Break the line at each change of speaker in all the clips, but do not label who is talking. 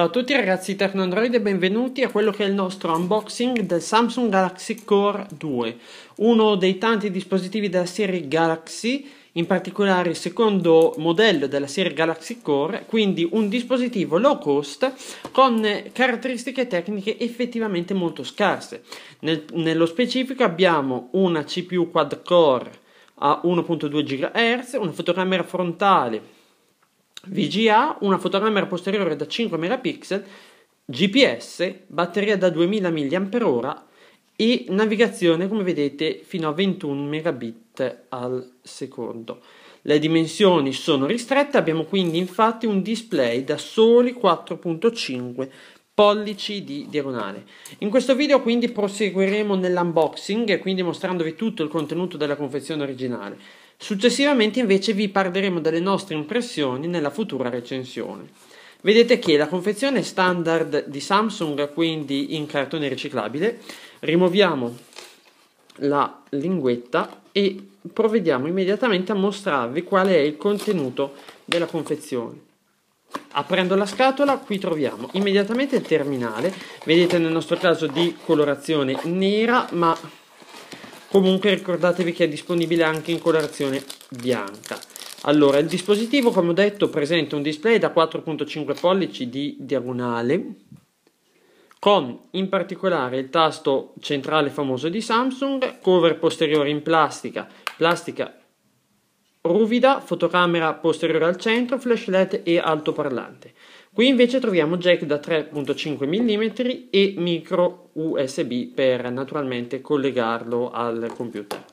Ciao a tutti ragazzi Tecnoandroid e benvenuti a quello che è il nostro unboxing del Samsung Galaxy Core 2, uno dei tanti dispositivi della serie Galaxy, in particolare il secondo modello della serie Galaxy Core, quindi un dispositivo low cost con caratteristiche tecniche effettivamente molto scarse. Nel, nello specifico abbiamo una CPU quad core a 1.2 GHz, una fotocamera frontale VGA, una fotocamera posteriore da 5 megapixel, GPS, batteria da 2000 mAh e navigazione come vedete fino a 21 megabit al secondo. Le dimensioni sono ristrette, abbiamo quindi infatti un display da soli 4.5 pollici di diagonale. In questo video quindi proseguiremo nell'unboxing e quindi mostrandovi tutto il contenuto della confezione originale. Successivamente invece vi parleremo delle nostre impressioni nella futura recensione. Vedete che la confezione standard di Samsung, quindi in cartone riciclabile, rimuoviamo la linguetta e provvediamo immediatamente a mostrarvi qual è il contenuto della confezione. Aprendo la scatola qui troviamo immediatamente il terminale, vedete nel nostro caso di colorazione nera ma Comunque ricordatevi che è disponibile anche in colorazione bianca. Allora, il dispositivo, come ho detto, presenta un display da 4.5 pollici di diagonale, con in particolare il tasto centrale famoso di Samsung, cover posteriore in plastica, plastica ruvida, fotocamera posteriore al centro, flashlight e altoparlante. Qui invece troviamo jack da 3.5 mm e micro USB per naturalmente collegarlo al computer.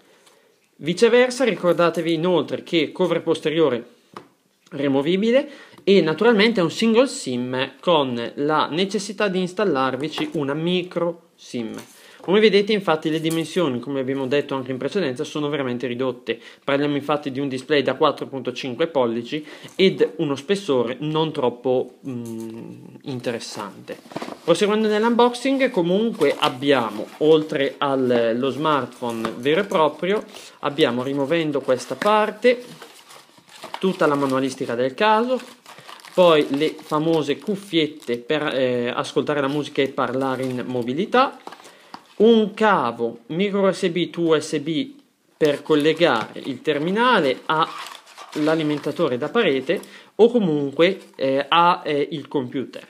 Viceversa ricordatevi inoltre che cover posteriore removibile e naturalmente è un single sim con la necessità di installarvici una micro sim. Come vedete infatti le dimensioni, come abbiamo detto anche in precedenza, sono veramente ridotte. Parliamo infatti di un display da 4.5 pollici ed uno spessore non troppo mh, mm, interessante. Proseguendo nell'unboxing comunque abbiamo, oltre allo smartphone vero e proprio, abbiamo rimuovendo questa parte tutta la manualistica del caso, poi le famose cuffiette per eh, ascoltare la musica e parlare in mobilità, un cavo micro USB to USB per collegare il terminale all'alimentatore da parete o comunque eh, al eh, computer.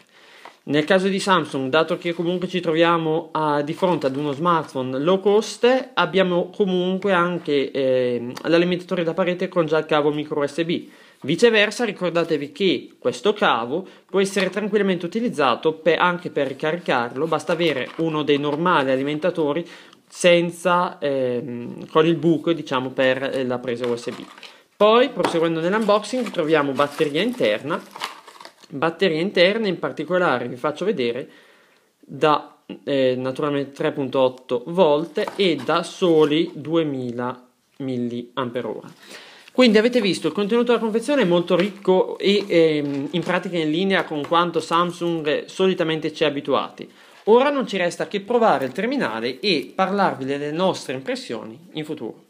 Nel caso di Samsung, dato che comunque ci troviamo a, di fronte ad uno smartphone low cost, abbiamo comunque anche eh, l'alimentatore da parete con già il cavo micro USB Viceversa ricordatevi che questo cavo può essere tranquillamente utilizzato per, anche per ricaricarlo, basta avere uno dei normali alimentatori senza, ehm, con il buco diciamo, per eh, la presa USB. Poi proseguendo nell'unboxing troviamo batteria interna, batteria interna in particolare vi faccio vedere da eh, naturalmente 3.8 volt e da soli 2000 mAh. Quindi avete visto, il contenuto della confezione è molto ricco e ehm, in pratica in linea con quanto Samsung solitamente ci è abituati. Ora non ci resta che provare il terminale e parlarvi delle nostre impressioni in futuro.